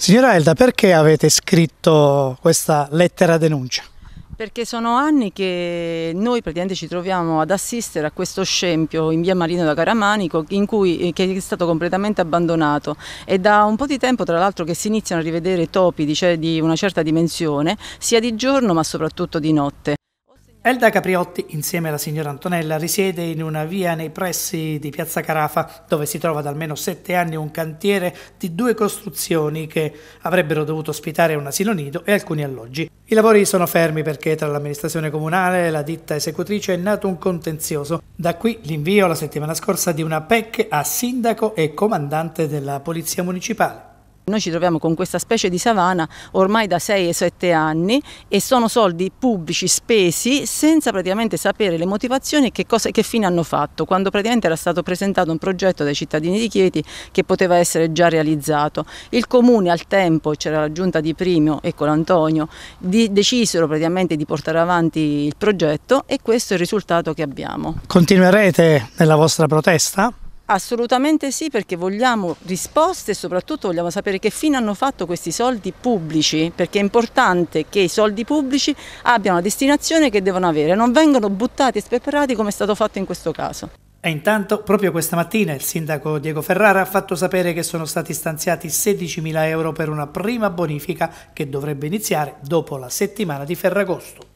Signora Elda, perché avete scritto questa lettera denuncia? Perché sono anni che noi praticamente ci troviamo ad assistere a questo scempio in via Marino da Caramanico cui, eh, che è stato completamente abbandonato e da un po' di tempo tra l'altro che si iniziano a rivedere topi di, di una certa dimensione sia di giorno ma soprattutto di notte. Elda Capriotti, insieme alla signora Antonella, risiede in una via nei pressi di Piazza Carafa, dove si trova da almeno sette anni un cantiere di due costruzioni che avrebbero dovuto ospitare un asilo nido e alcuni alloggi. I lavori sono fermi perché tra l'amministrazione comunale e la ditta esecutrice è nato un contenzioso. Da qui l'invio la settimana scorsa di una PEC a sindaco e comandante della Polizia Municipale. Noi ci troviamo con questa specie di savana ormai da 6 e 7 anni e sono soldi pubblici spesi senza praticamente sapere le motivazioni e che, cosa, che fine hanno fatto, quando praticamente era stato presentato un progetto dai cittadini di Chieti che poteva essere già realizzato. Il comune al tempo, c'era la giunta di Primio e Colantonio, di, decisero praticamente di portare avanti il progetto e questo è il risultato che abbiamo. Continuerete nella vostra protesta? Assolutamente sì, perché vogliamo risposte e soprattutto vogliamo sapere che fine hanno fatto questi soldi pubblici, perché è importante che i soldi pubblici abbiano la destinazione che devono avere, non vengano buttati e sperperati come è stato fatto in questo caso. E intanto, proprio questa mattina, il sindaco Diego Ferrara ha fatto sapere che sono stati stanziati 16.000 euro per una prima bonifica che dovrebbe iniziare dopo la settimana di Ferragosto.